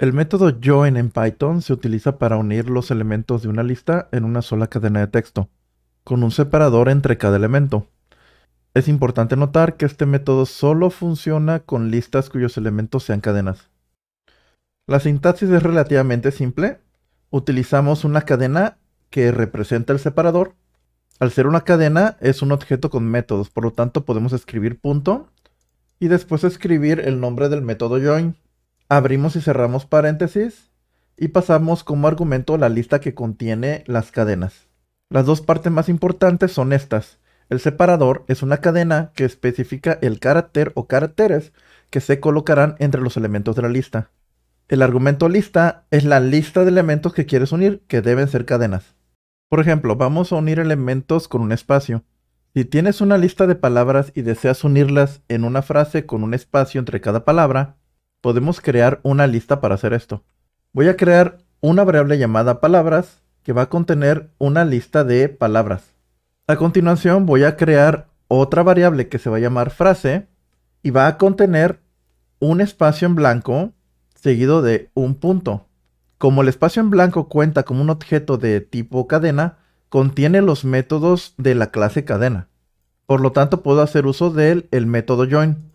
El método join en Python se utiliza para unir los elementos de una lista en una sola cadena de texto, con un separador entre cada elemento. Es importante notar que este método solo funciona con listas cuyos elementos sean cadenas. La sintaxis es relativamente simple. Utilizamos una cadena que representa el separador. Al ser una cadena es un objeto con métodos, por lo tanto podemos escribir punto y después escribir el nombre del método join Abrimos y cerramos paréntesis y pasamos como argumento la lista que contiene las cadenas. Las dos partes más importantes son estas. El separador es una cadena que especifica el carácter o caracteres que se colocarán entre los elementos de la lista. El argumento lista es la lista de elementos que quieres unir que deben ser cadenas. Por ejemplo, vamos a unir elementos con un espacio. Si tienes una lista de palabras y deseas unirlas en una frase con un espacio entre cada palabra, podemos crear una lista para hacer esto. Voy a crear una variable llamada palabras que va a contener una lista de palabras. A continuación voy a crear otra variable que se va a llamar frase y va a contener un espacio en blanco seguido de un punto. Como el espacio en blanco cuenta con un objeto de tipo cadena, contiene los métodos de la clase cadena. Por lo tanto, puedo hacer uso del el método join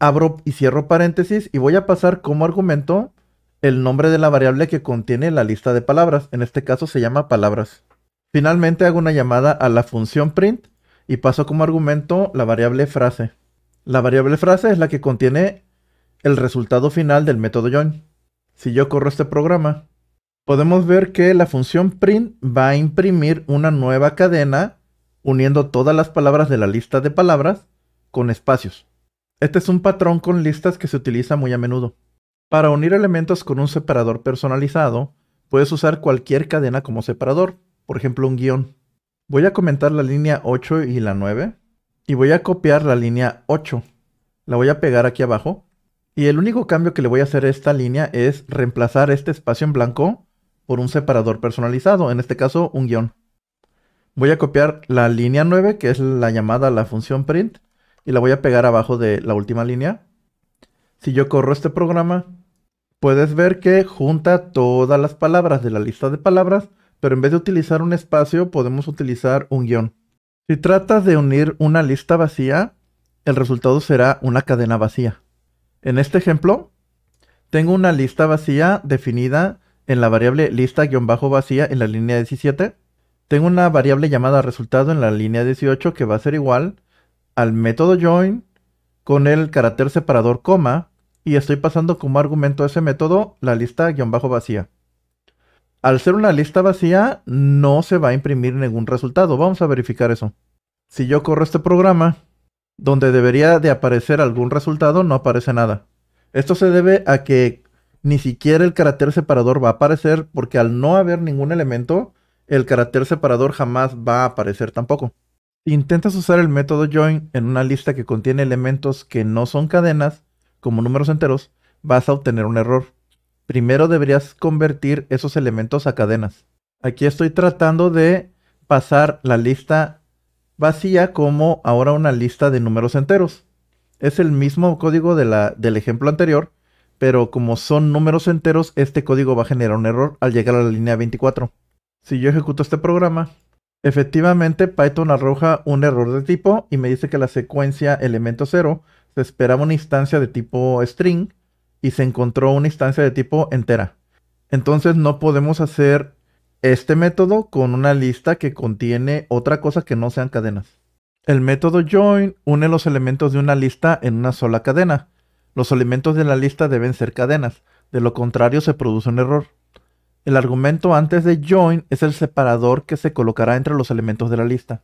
abro y cierro paréntesis y voy a pasar como argumento el nombre de la variable que contiene la lista de palabras. En este caso se llama palabras. Finalmente hago una llamada a la función print y paso como argumento la variable frase. La variable frase es la que contiene el resultado final del método join. Si yo corro este programa, podemos ver que la función print va a imprimir una nueva cadena uniendo todas las palabras de la lista de palabras con espacios. Este es un patrón con listas que se utiliza muy a menudo. Para unir elementos con un separador personalizado, puedes usar cualquier cadena como separador, por ejemplo un guión. Voy a comentar la línea 8 y la 9 y voy a copiar la línea 8. La voy a pegar aquí abajo y el único cambio que le voy a hacer a esta línea es reemplazar este espacio en blanco por un separador personalizado, en este caso un guión. Voy a copiar la línea 9 que es la llamada la función print y la voy a pegar abajo de la última línea. Si yo corro este programa, puedes ver que junta todas las palabras de la lista de palabras, pero en vez de utilizar un espacio podemos utilizar un guión. Si tratas de unir una lista vacía, el resultado será una cadena vacía. En este ejemplo, tengo una lista vacía definida en la variable lista-vacía en la línea 17. Tengo una variable llamada resultado en la línea 18 que va a ser igual al método join con el carácter separador coma y estoy pasando como argumento a ese método la lista guión bajo vacía. Al ser una lista vacía no se va a imprimir ningún resultado. Vamos a verificar eso. Si yo corro este programa donde debería de aparecer algún resultado no aparece nada. Esto se debe a que ni siquiera el carácter separador va a aparecer porque al no haber ningún elemento el carácter separador jamás va a aparecer tampoco. Intentas usar el método join en una lista que contiene elementos que no son cadenas, como números enteros, vas a obtener un error. Primero deberías convertir esos elementos a cadenas. Aquí estoy tratando de pasar la lista vacía como ahora una lista de números enteros. Es el mismo código de la, del ejemplo anterior, pero como son números enteros, este código va a generar un error al llegar a la línea 24. Si yo ejecuto este programa, Efectivamente, Python arroja un error de tipo y me dice que la secuencia elemento 0 se esperaba una instancia de tipo string y se encontró una instancia de tipo entera. Entonces no podemos hacer este método con una lista que contiene otra cosa que no sean cadenas. El método join une los elementos de una lista en una sola cadena. Los elementos de la lista deben ser cadenas, de lo contrario se produce un error. El argumento antes de join es el separador que se colocará entre los elementos de la lista.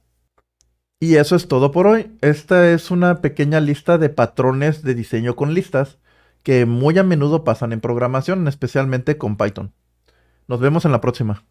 Y eso es todo por hoy. Esta es una pequeña lista de patrones de diseño con listas que muy a menudo pasan en programación, especialmente con Python. Nos vemos en la próxima.